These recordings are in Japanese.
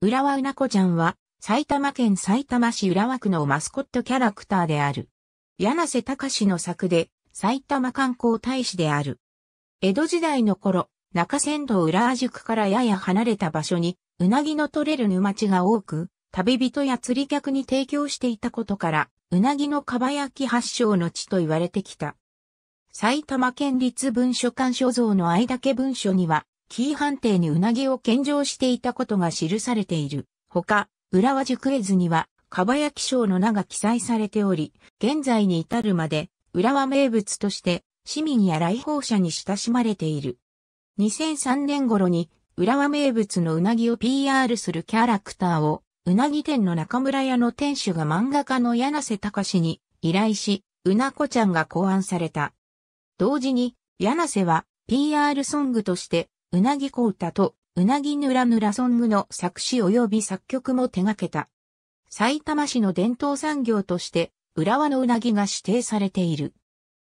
浦和うなこちゃんは、埼玉県埼玉市浦和区のマスコットキャラクターである。柳瀬隆の作で、埼玉観光大使である。江戸時代の頃、中山道浦和宿からやや離れた場所に、うなぎの取れる沼地が多く、旅人や釣り客に提供していたことから、うなぎのかば焼き発祥の地と言われてきた。埼玉県立文書館所蔵の間家文書には、紀伊判定にうなぎを献上していたことが記されている。ほか、浦和塾絵図には、かばやき賞の名が記載されており、現在に至るまで、浦和名物として、市民や来訪者に親しまれている。2003年頃に、浦和名物のうなぎを PR するキャラクターを、うなぎ店の中村屋の店主が漫画家の柳瀬隆に依頼し、うなこちゃんが考案された。同時に、柳瀬は PR ソングとしてうなぎこたと、うなぎぬらぬらソングの作詞及び作曲も手掛けた。埼玉市の伝統産業として、浦和のうなぎが指定されている。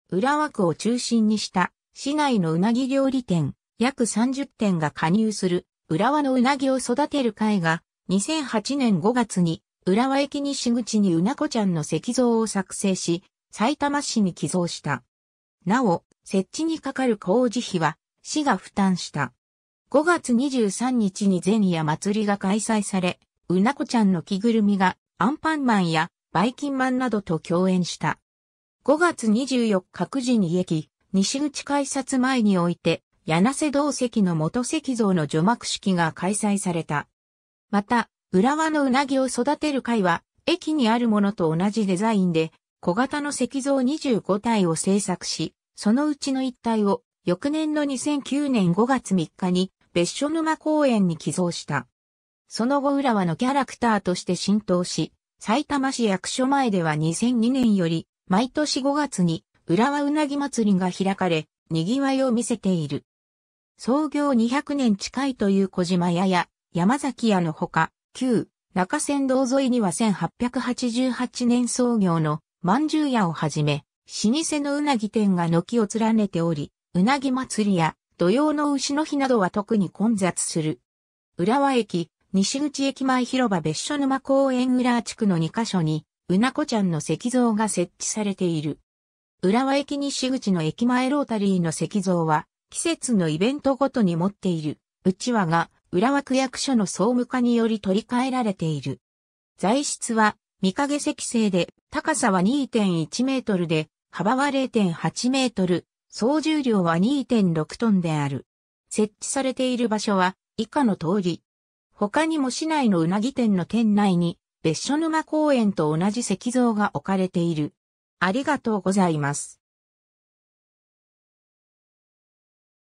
浦和区を中心にした市内のうなぎ料理店、約30店が加入する浦和のうなぎを育てる会が2008年5月に浦和駅西口にうなこちゃんの石像を作成し、埼玉市に寄贈した。なお、設置にかかる工事費は市が負担した。5月23日に前夜祭りが開催され、うなこちゃんの着ぐるみがアンパンマンやバイキンマンなどと共演した。5月24日9時に駅、西口改札前において、柳瀬道石の元石像の除幕式が開催された。また、浦和のうなぎを育てる会は、駅にあるものと同じデザインで、小型の石像25体を制作し、そのうちの1体を翌年の2009年5月3日に別所沼公園に寄贈した。その後浦和のキャラクターとして浸透し、埼玉市役所前では2002年より毎年5月に浦和うなぎ祭りが開かれ、賑わいを見せている。創業200年近いという小島屋や山崎屋のほか、旧中山道沿いには1888年創業の饅頭屋をはじめ、老舗のうなぎ店が軒を連ねており、うなぎ祭りや土用の牛の日などは特に混雑する。浦和駅、西口駅前広場別所沼公園浦地区の2カ所に、うなこちゃんの石像が設置されている。浦和駅西口の駅前ロータリーの石像は、季節のイベントごとに持っている、うちわが、浦和区役所の総務課により取り替えられている。材質は、見影石製で、高さは2.1メートルで、幅は0.8メートル、総重量は2.6トンである。設置されている場所は以下の通り。他にも市内のうなぎ店の店内に別所沼公園と同じ石像が置かれている。ありがとうございます。